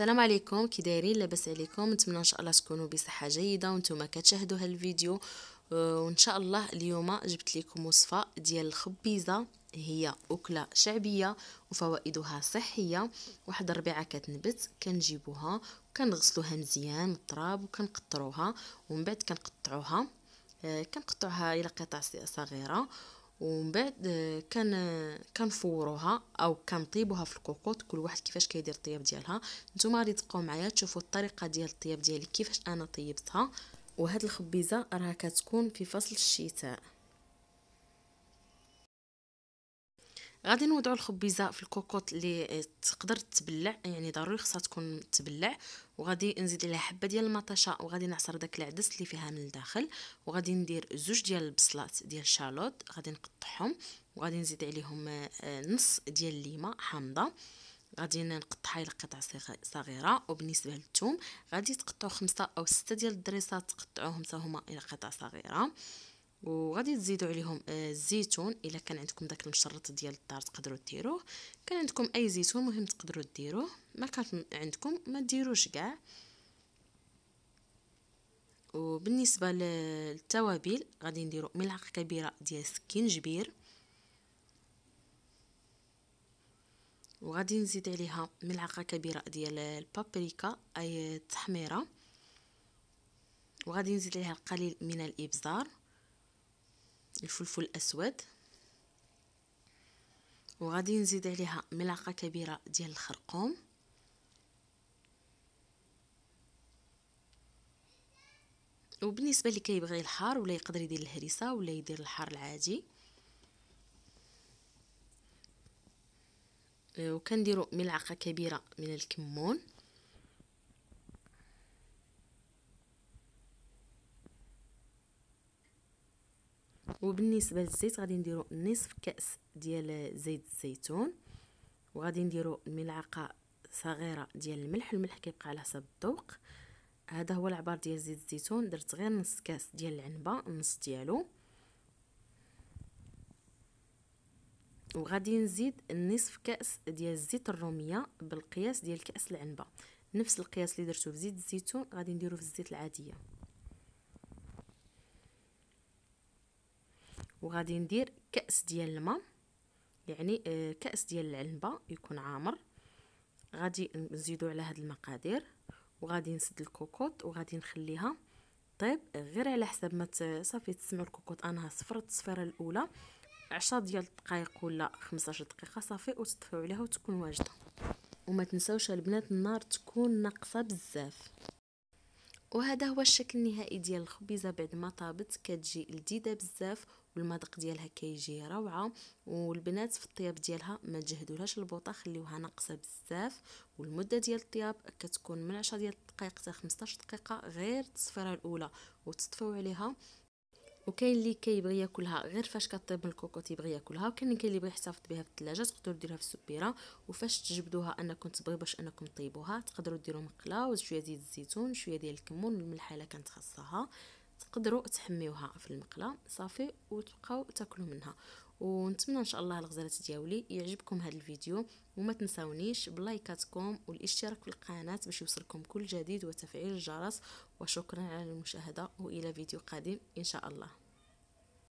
السلام عليكم كي دايرين لاباس عليكم نتمنى ان شاء الله تكونوا بصحه جيده وانتم كتشاهدوا هالفيديو آه، وان شاء الله اليوم جبت لكم وصفه ديال الخبيزه هي أكلة شعبية وفوائدها صحية واحد الربيعة كتنبت كنجيبوها وكنغسلوها مزيان من التراب وكنقطروها ومن بعد كنقطعوها كنقطعها آه، كنقطعوها الى قطع صغيرة ومن بعد آه، كان كنفوروها او كنطيبوها في الكوكوط كل واحد كيفاش كيدير الطياب ديالها نتوما غادي تبقاو معايا تشوفوا الطريقه ديال الطياب ديالي كيفاش انا طيبتها وهاد الخبيزه راه كتكون في فصل الشتاء غادي نوضعو الخبيزه في الكوكوط اللي آه، تقدر تبلع يعني ضروري خصها تكون تبلع وغادي نزيد عليها حبه ديال المطيشه وغادي نعصر داك العدس اللي فيها من الداخل وغادي ندير زوج ديال البصلات ديال الشالوت غادي نقطعهم وغادي نزيد عليهم آه، نص ديال الليمه حامضه غادي نقطعها الى قطع صغيره وبالنسبه للثوم غادي تقطعوا خمسة او ستة ديال الدريسات تقطعوهم حتى هما الى قطع صغيره وغادي تزيدوا عليهم آه، الزيتون الا كان عندكم داك المشرط ديال الدار تقدروا ديروه كان عندكم اي زيتون مهم تقدروا ديروه ما كان عندكم ما ديروش كاع وبالنسبه للتوابل غادي نديروا ملعقه كبيره ديال السكينجبير وغادي نزيد عليها ملعقه كبيره ديال البابريكا اي التحميره وغادي نزيد عليها القليل من الابزار الفلفل الأسود وغادي نزيد عليها ملعقة كبيرة ديال الخرقوم وبالنسبة اللي كيبغي الحار ولا يقدر يدير الهريسة ولا يدير الحار العادي آه، وكنديروا ملعقة كبيرة من الكمون وبالنسبه للزيت غادي نديرو نصف كاس ديال زيت الزيتون وغادي نديرو ملعقه صغيره ديال الملح الملح كيبقى على حسب الذوق هذا هو العبار ديال زيت الزيتون درت غير نص كاس ديال العنبه النص ديالو وغادي نزيد نصف كاس ديال زيت الروميه بالقياس ديال كاس العنبه نفس القياس اللي درتو في زيت الزيتون غادي نديرو في الزيت العاديه وغادي ندير كأس ديال الماء يعني آه، كأس ديال العنبة يكون عامر غادي نزيدو على هاد المقادير وغادي نسد الكوكوط وغادي نخليها طيب غير على حسب ما صافي تسمعوا الكوكوط انها صفرت التصفيره الاولى 10 ديال الدقائق ولا 15 دقيقه صافي وتطفيو عليها وتكون واجده وما تنساوش البنات النار تكون ناقصه بزاف وهذا هو الشكل النهائي ديال الخبيزه بعد ما طابت كتجي لذيذه بزاف والمذاق ديالها كيجي روعه والبنات في الطياب ديالها ما تجهدولهاش البوطه خليوها ناقصه بزاف والمده ديال الطياب كتكون من 10 ديال الدقائق حتى 15 دقيقه غير التصفيره الاولى وتطفيو عليها وكاين اللي كيبغي ياكلها غير فاش كطيب من الكوكو تيبغي ياكلها وكاين اللي كيبغي يحتفظ بها في الثلاجه تقدروا ديروها في السبيره وفاش تجبدوها انكم تبغيو باش انكم طيبوها تقدروا ديروا مقله وشويه ديال الزيتون شويه ديال الكمون والملح الا كانت خاصها تقدروا تحميوها في المقله صافي وتبقاو تاكلوا منها ونتمنى ان شاء الله الغزالات ديالي يعجبكم هذا الفيديو وما تنساونيش بلايكاتكم والاشتراك في القناه باش يوصلكم كل جديد وتفعيل الجرس وشكرا على المشاهده والى فيديو قادم ان شاء الله